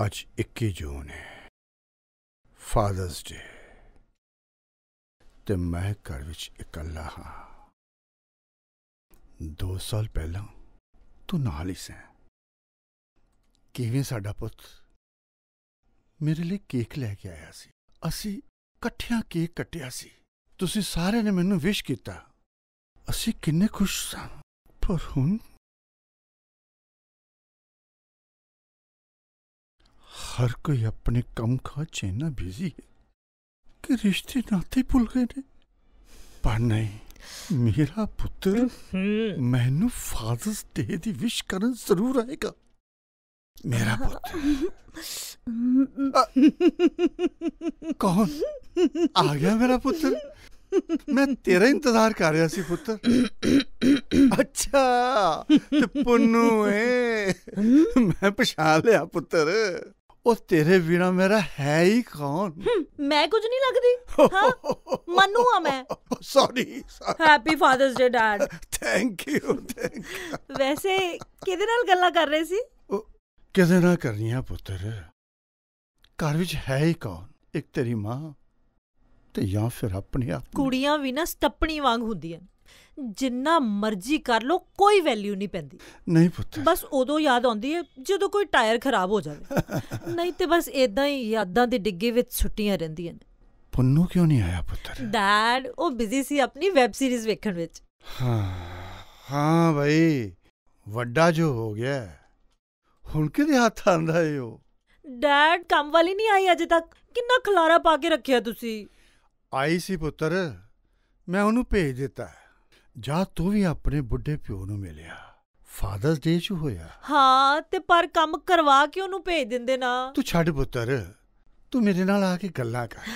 ਅੱਜ 21 ਜੂਨ ਹੈ ਫਾਦਰਸ ਡੇ ਤੇ ਮੈਂ ਘਰ ਵਿੱਚ ਇਕੱਲਾ ਹਾਂ 2 ਸਾਲ ਪਹਿਲਾਂ ਤੂੰ ਨਾਲ ਹੀ ਸੀ ਕਿਵੇਂ ਸਾਡਾ ਪੁੱਤ ਮੇਰੇ ਲਈ ਕੇਕ ਲੈ ਕੇ ਆਇਆ ਸੀ ਅਸੀਂ ਇਕੱਠਿਆਂ ਕੇਕ ਕੱਟਿਆ ਸੀ ਤੁਸੀਂ ਸਾਰੇ ਨੇ ਮੈਨੂੰ ਵਿਸ਼ ਕੀਤਾ ਅਸੀਂ ਕਿੰਨੇ ਖੁਸ਼ ਸਾਂ ਪਰ ਹੁਣ हर कोई अपने कम खा चेना बिजी है कि रिश्ते नाते भूल गए ने पर नहीं मेरा पुत्र हम्म। मैनू फादर्स डे दी विश करन जरूर आएगा मेरा पुत्र कौन आ गया मेरा पुत्र मैं तेरा इंतजार कर रहा सी पुत्र अच्छा ते पुन्नू है हम्म। मैं पछा लिया पुत्र ਉਹ ਤੇਰੇ ਬਿਨਾ ਮੇਰਾ ਹੈ ਹੀ ਕੌਣ ਮੈਂ ਕੁਝ ਨਹੀਂ ਲੱਗਦੀ ਹਾਂ ਮਨੂ ਆ ਮੈਂ sorry happy father's day dad thank you thank ਵੈਸੇ ਕਿਹਦੇ ਨਾਲ ਗੱਲਾਂ ਕਰ ਰਹੇ ਸੀ ਕਿਹਦੇ ਨਾਲ ਕਰਨੀਆਂ ਪੁੱਤਰ ਘਰ ਵਿੱਚ ਹੈ ਹੀ ਕੌਣ ਇੱਕ ਤੇਰੀ ਮਾਂ ਤੇ ਜਾਂ ਫਿਰ ਆਪਣੇ ਆਪ ਕੁੜੀਆਂ ਵੀ ਨਾ ਸਟੱਪਣੀ ਵਾਂਗ ਹੁੰਦੀਆਂ ਜਿੰਨਾ ਮਰਜ਼ੀ ਕਰ ਲੋ ਕੋਈ ਵੈਲਿਊ ਨਹੀਂ ਪੈਂਦੀ ਨਹੀਂ ਪੁੱਤ ਬਸ ਉਦੋਂ ਯਾਦ ਆਉਂਦੀ ਹੈ ਜਦੋਂ ਕੋਈ ਟਾਇਰ ਖਰਾਬ ਹੋ ਜਾਵੇ ਨਹੀਂ ਤੇ ਬਸ ਇਦਾਂ ਹੀ ਯਾਦਾਂ ਦੇ ਡਿੱਗੇ ਵਿੱਚ ਛੁੱਟੀਆਂ ਰਹਿੰਦੀਆਂ ਨੇ ਪੁੰਨੂ ਕਿਉਂ ਨਹੀਂ ਆਇਆ ਪੁੱਤਰ ਡੈਡ ਉਹ ਬਿਜ਼ੀ ਸੀ ਆਪਣੀ ਵੈਬ ਸੀਰੀਜ਼ ਵੇਖਣ ਵਿੱਚ ਹਾਂ ਹਾਂ ਭਾਈ ਵੱਡਾ ਜੋ ਹੋ ਗਿਆ ਹੁਣ ਕਿਹਦੇ ਹੱਥ ਆਂਦਾ ਏ ਉਹ ਡੈਡ ਕੰਮ ਵਾਲੀ ਨਹੀਂ ਆਈ ਅਜੇ ਤੱਕ ਕਿੰਨਾ ਖਲਾਰਾ ਪਾ ਕੇ ਰੱਖਿਆ ਤੁਸੀਂ ਆਈ ਸੀ ਪੁੱਤਰ ਮੈਂ ਉਹਨੂੰ ਭੇਜ ਦਿੱਤਾ ਜਾ ਤੂੰ ਵੀ ਆਪਣੇ ਬੁੱਢੇ ਪਿਓ ਨੂੰ ਮਿਲਿਆ ਫਾਦਰਸ ਡੇ ਚ ਹੋਇਆ ਹਾਂ ਤੇ ਪਰ ਕੰਮ ਕਰਵਾ ਕੇ ਉਹਨੂੰ ਭੇਜ ਦਿੰਦੇ ਨਾ ਤੂੰ ਛੱਡ ਪੁੱਤਰ ਤੂੰ ਮੇਰੇ ਨਾਲ ਆ ਕੇ ਗੱਲਾਂ ਕਰ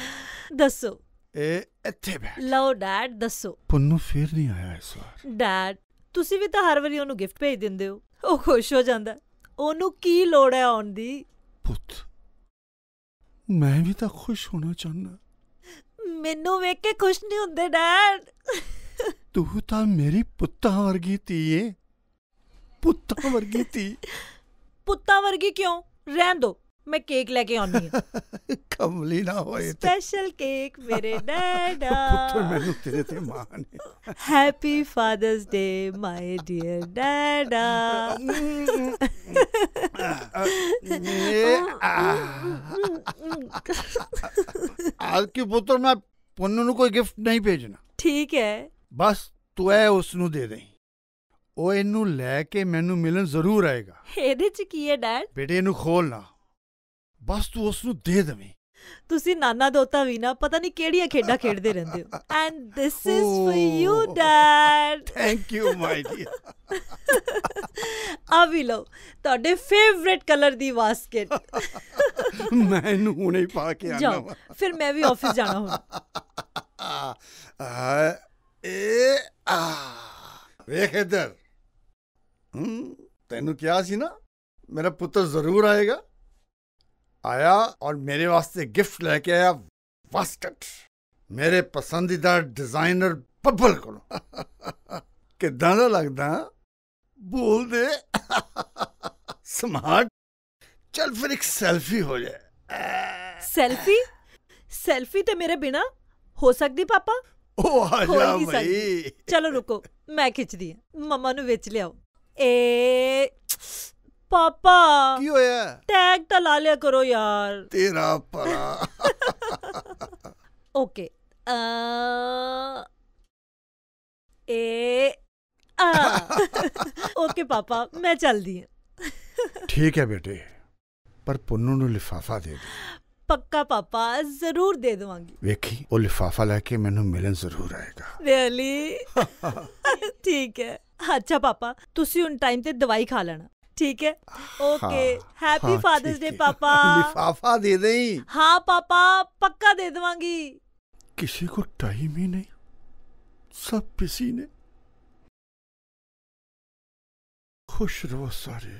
ਦੱਸੋ ਇਹ ਇੱਥੇ ਬੈਠ ਲਓ ਡੈਡ ਦੱਸੋ ਪੁੰਨੂ ਫੇਰ ਨਹੀਂ ਆਇਆ ਇਸ ਵਾਰ ਡੈਡ ਤੁਸੀਂ ਵੀ ਤਾਂ ਹਰ ਵਾਰੀ ਉਹਨੂੰ ਗਿਫਟ ਭੇਜ ਦਿੰਦੇ ਹੋ ਉਹ ਖੁਸ਼ ਹੋ ਜਾਂਦਾ ਉਹਨੂੰ ਕੀ ਲੋੜ ਹੈ ਆਉਣ ਦੀ ਪੁੱਤ ਮੈਂ ਵੀ ਤਾਂ ਖੁਸ਼ ਹੋਣਾ ਚਾਹੁੰਦਾ ਮੈਨੂੰ ਵੇਖ ਕੇ ਖੁਸ਼ ਨਹੀਂ ਹੁੰਦੇ ਡੈਡ ਤੂੰ ਤਾਂ ਮੇਰੀ ਪੁੱਤਾਂ ਵਰਗੀ ਧੀ ਏ ਪੁੱਤਾਂ ਵਰਗੀ ਧੀ ਪੁੱਤਾਂ ਵਰਗੀ ਕਿਉਂ ਰਹਿਣ ਦੋ ਮੈਂ ਕੇਕ ਲੈ ਕੇ ਆਉਣੀ ਹੈ ਕਮਲੀ ਨਾ ਹੋਏ ਸਪੈਸ਼ਲ ਕੇਕ ਮੇਰੇ ਡੈਡਾ ਪੁੱਤਰ ਮੈਨੂੰ ਤੇਰੇ ਤੇ ਮਾਣ ਹੈ happy father's day my dear dada आज के पुत्र मैं पुन्नु को कोई गिफ्ट नहीं भेजना ठीक है ਬਸ ਤੂੰ ਐ ਉਸ ਨੂੰ ਦੇ ਦੇ ਉਹ ਇਹਨੂੰ ਲੈ ਕੇ ਮੈਨੂੰ ਮਿਲਣ ਜ਼ਰੂਰ ਆਏਗਾ ਇਹਦੇ ਚ ਕੀ ਹੈ ਡੈਡ ਬੇਟੇ ਇਹਨੂੰ ਖੋਲ ਨਾ ਬਸ ਤੂੰ ਉਸ ਨੂੰ ਦੇ ਦੇਵੇਂ ਤੁਸੀਂ ਨਾਨਾ ਦੋਤਾ ਵੀ ਨਾ ਪਤਾ ਨਹੀਂ ਕਿਹੜੀਆਂ ਖੇਡਾਂ ਖੇਡਦੇ ਰਹਿੰਦੇ ਹੋ and this is for you dad thank you my dear ਆ ਵੀ ਲਓ ਤੁਹਾਡੇ ਫੇਵਰਿਟ ਕਲਰ ਦੀ ਬਾਸਕਟ ਮੈਨੂੰ ਹੁਣੇ ਪਾ ਕੇ ਆਣਾ ਫਿਰ ਮੈਂ ਵੀ ਆਫਿਸ ਜਾਣਾ ਹੁਣ इधर हम्म, तेन क्या सी ना मेरा पुत्र जरूर आएगा आया और मेरे वास्ते गिफ्ट लेके आया वास्केट मेरे पसंदीदा डिजाइनर बबल को किदा दा लगदा बोल दे स्मार्ट चल फिर एक सेल्फी हो जाए सेल्फी सेल्फी तो मेरे बिना हो सकती पापा ਉਹ ਆ ਜਾ ਮਈ ਚਲੋ ਰੁਕੋ ਮੈਂ ਖਿੱਚਦੀ ਆ ਮਮਾ ਨੂੰ ਵੇਚ ਲਿਆਓ ਏ ਪਾਪਾ ਕੀ ਹੋਇਆ ਟੈਗ ਤਾਂ ਲਾ ਲਿਆ ਕਰੋ ਯਾਰ ਤੇਰਾ ਪਰਾ ਓਕੇ ਅ ਏ ਆ ਓਕੇ ਪਾਪਾ ਮੈਂ ਚੱਲਦੀ ਆ ਠੀਕ ਹੈ ਬੇਟੇ ਪਰ ਪੁੰਨੂ ਨੂੰ ਲਿਫਾਫਾ ਦੇ ਦੇ ਪੱਕਾ ਪਾਪਾ ਜ਼ਰੂਰ ਦੇ ਦਵਾਂਗੀ ਵੇਖੀ ਉਹ ਲਿਫਾਫਾ ਲੈ ਕੇ ਮੈਨੂੰ ਮਿਲਣ ਜ਼ਰੂਰ ਆਏਗਾ ਰੀਅਲੀ ਠੀਕ ਹੈ ਅੱਛਾ ਪਾਪਾ ਤੁਸੀਂ ਹੁਣ ਟਾਈਮ ਤੇ ਦਵਾਈ ਖਾ ਲੈਣਾ ਠੀਕ ਹੈ ਓਕੇ ਹੈਪੀ ਫਾਦਰਸ ਡੇ ਪਾਪਾ ਲਿਫਾਫਾ ਦੇ ਦੇਈ ਹਾਂ ਪਾਪਾ ਪੱਕਾ ਦੇ ਦਵਾਂਗੀ ਕਿਸੇ ਕੋ ਟਾਈਮ ਹੀ ਨਹੀਂ ਸਭ ਪਿਸੀ ਨੇ ਖੁਸ਼ ਰਹੋ ਸਾਰੇ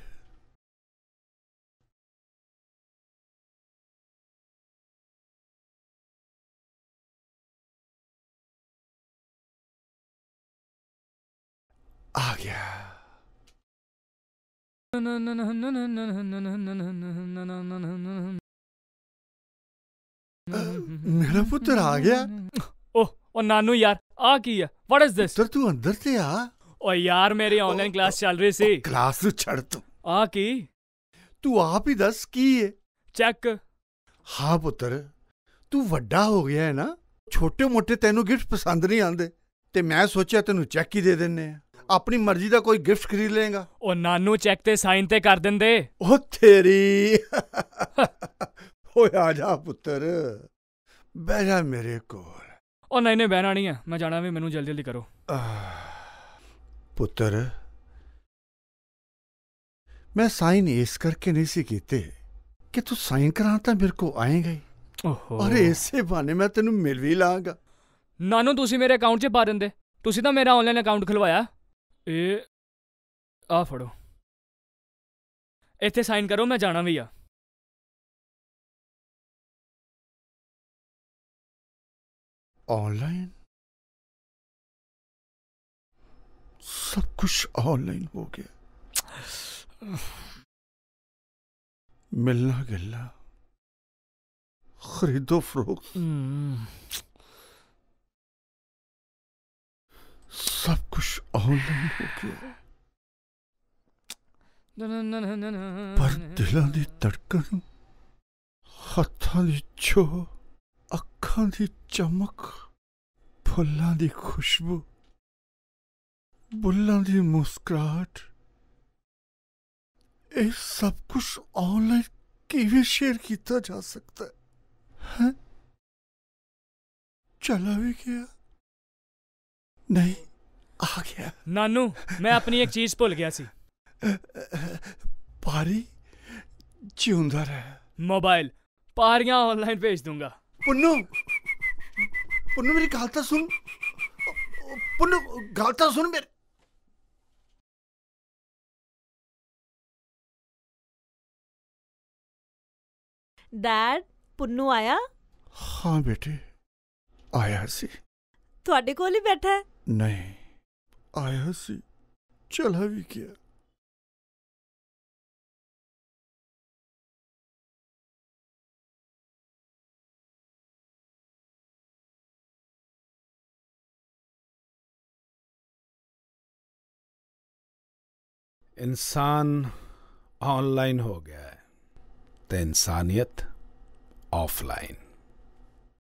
Oh yeah. मेरा पुत्र आ गया ओह ओ नानू यार आ की है व्हाट इज दिस तू अंदर से आ ओ यार मेरी ऑनलाइन क्लास चल रही सी क्लास तो छोड़ तू आ की तू आप ही दस की है चेक हाँ पुत्र तू वड्डा हो गया है ना छोटे मोटे ਤੈਨੂੰ गिफ्ट पसंद नहीं आंदे ते मैं सोचा ਤੈਨੂੰ चेक ही दे देने हैं ਆਪਣੀ ਮਰਜ਼ੀ ਦਾ ਕੋਈ ਗਿਫਟ ਖਰੀਦ ਲੇਗਾ ਉਹ ਨਾਨੂ ਚੈੱਕ ਤੇ ਸਾਈਨ ਤੇ ਕਰ ਦਿੰਦੇ ਉਹ ਤੇਰੀ ਓਏ ਆ ਜਾ ਪੁੱਤਰ ਬਹਿ ਜਾ ਮੇਰੇ ਕੋਲ ਉਹ ਨਹੀਂ ਨਹੀਂ ਬਹਿਣਾ ਨਹੀਂ ਆ ਮੈਂ ਜਾਣਾ ਵੀ ਮੈਨੂੰ ਜਲਦੀ ਜਲਦੀ ਕਰੋ ਪੁੱਤਰ ਮੈਂ ਸਾਈਨ ਇਸ ਕਰਕੇ ਨਹੀਂ ਸੀ ਕੀਤੇ ਕਿ ਤੂੰ ਸਾਈਨ ਕਰਾਂ ਤਾਂ ਮੇਰੇ ਕੋ ਆਏਗਾ ਓਹੋ ਅਰੇ ਇਸੇ ਬਾਨੇ ਮੈਂ ਤੈਨੂੰ ਮਿਲ ਵੀ ਲਾਂਗਾ ਨਾਨੂ ਤੁਸੀਂ ਮੇਰੇ ਅਕਾਊਂਟ 'ਚ ਪਾ ਦਿੰਦੇ ਤੁਸੀਂ ਤਾਂ ਮੇਰਾ ਆਨਲਾਈਨ ਅਕਾਊਂਟ ਖੁਲਵਾਇਆ ਇਹ ਆ ਫੜੋ ਇੱਥੇ ਸਾਈਨ ਕਰੋ ਮੈਂ ਜਾਣਾ ਵੀ ਆ ऑनलाइन सब कुछ ऑनलाइन हो गया मिलना गिलना खरीदो फरोख्त हम्म। सब कुछ ऑनलाइन हो गया पर दिलों की धड़कन हाथों की छो अखा की चमक फुलों की खुशबू बुलों की मुस्कुराहट ये सब कुछ ऑनलाइन किवें शेयर किया जा सकता है, है? चला भी गया नहीं आ गया नानू मैं अपनी एक चीज भूल गया सी पारी जिंदा रहे मोबाइल पारियां ऑनलाइन भेज दूंगा पुन्नू पुन्नू मेरी गल तो सुन पुन्नू गल तो सुन मेरे डैड पुन्नू आया हां बेटे आया सी ਤੁਹਾਡੇ ਕੋਲ ਹੀ ਬੈਠਾ ਹੈ आया सी चला भी गया इंसान ऑनलाइन हो गया है तो इंसानियत ऑफलाइन